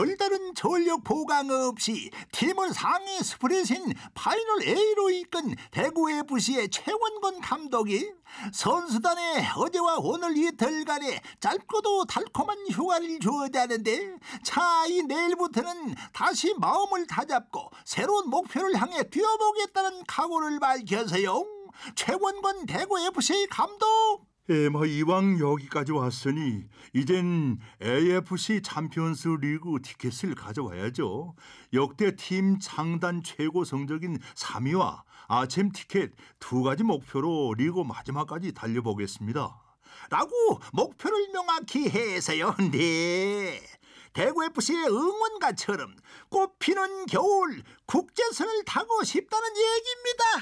별다른 전력 보강 없이 팀을 상위 스프릿인 파이널 A로 이끈 대구 FC의 최원건 감독이 선수단에 어제와 오늘 이틀간에 짧고도 달콤한 휴가를 주었다는데 차이 내일부터는 다시 마음을 다잡고 새로운 목표를 향해 뛰어보겠다는 각오를 밝혀서요. 최원건 대구 FC 감독 에마 예, 뭐 이왕 여기까지 왔으니 이젠 AFC 챔피언스 리그 티켓을 가져와야죠. 역대 팀 창단 최고 성적인 3위와 아침 티켓 두 가지 목표로 리그 마지막까지 달려보겠습니다. 라고 목표를 명확히 해서요. 네. 대구FC의 응원가처럼 꽃피는 겨울 국제선을 타고 싶다는 얘기입니다.